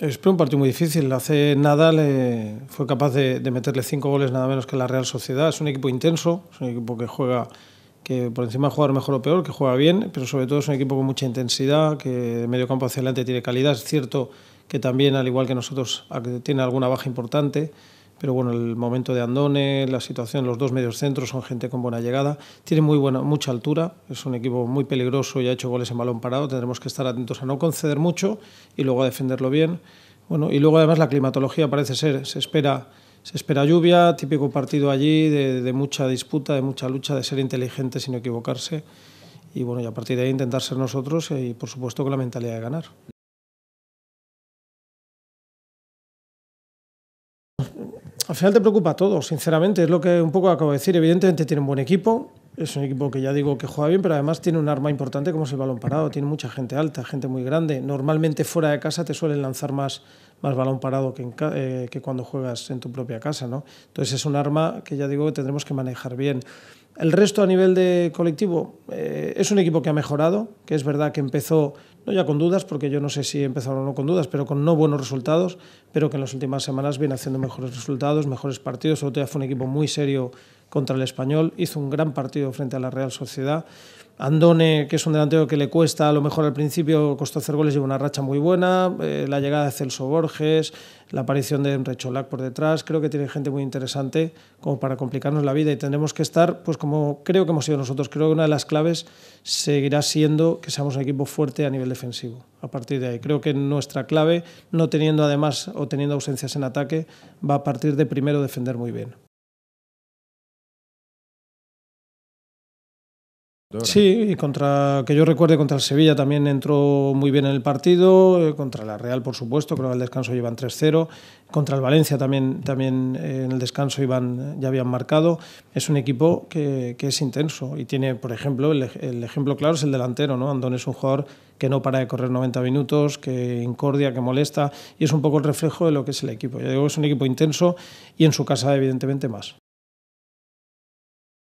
Espero un partido muy difícil. Hace nada fue capaz de, meterle cinco goles nada menos que la Real Sociedad. Es un equipo intenso, es un equipo que juega, que por encima de jugar mejor o peor, que juega bien, pero sobre todo es un equipo con mucha intensidad, que de medio campo hacia adelante tiene calidad. Es cierto que también, al igual que nosotros, tiene alguna baja importante pero bueno, el momento de Andone, la situación, los dos medios centros son gente con buena llegada, tiene muy buena, mucha altura, es un equipo muy peligroso y ha hecho goles en balón parado, tendremos que estar atentos a no conceder mucho y luego a defenderlo bien. Bueno, y luego además la climatología parece ser, se espera, se espera lluvia, típico partido allí de, de mucha disputa, de mucha lucha, de ser inteligente sin equivocarse y bueno, y a partir de ahí intentar ser nosotros y por supuesto con la mentalidad de ganar. Al final te preocupa todo, sinceramente, es lo que un poco acabo de decir. Evidentemente tiene un buen equipo, es un equipo que ya digo que juega bien, pero además tiene un arma importante como es el balón parado. Tiene mucha gente alta, gente muy grande. Normalmente fuera de casa te suelen lanzar más, más balón parado que, eh, que cuando juegas en tu propia casa. ¿no? Entonces es un arma que ya digo que tendremos que manejar bien. El resto a nivel de colectivo eh, es un equipo que ha mejorado, que es verdad que empezó no ya con dudas, porque yo no sé si empezaron o no con dudas, pero con no buenos resultados, pero que en las últimas semanas viene haciendo mejores resultados, mejores partidos, sobre fue un equipo muy serio contra el español, hizo un gran partido frente a la Real Sociedad. Andone, que es un delantero que le cuesta, a lo mejor al principio costó hacer goles, lleva una racha muy buena, eh, la llegada de Celso Borges, la aparición de Recholac por detrás, creo que tiene gente muy interesante como para complicarnos la vida y tendremos que estar, pues como creo que hemos sido nosotros, creo que una de las claves seguirá siendo que seamos un equipo fuerte a nivel defensivo, a partir de ahí. Creo que nuestra clave, no teniendo además o teniendo ausencias en ataque, va a partir de primero defender muy bien. Sí, y contra, que yo recuerde, contra el Sevilla también entró muy bien en el partido, eh, contra la Real, por supuesto, creo que al descanso llevan 3-0, contra el Valencia también, también eh, en el descanso iban, ya habían marcado. Es un equipo que, que es intenso y tiene, por ejemplo, el, ejemplo claro es el delantero, ¿no? Andón es un jugador que no para de correr 90 minutos, que incordia, que molesta, y es un poco el reflejo de lo que es el equipo. es un equipo intenso y en su casa, evidentemente, más.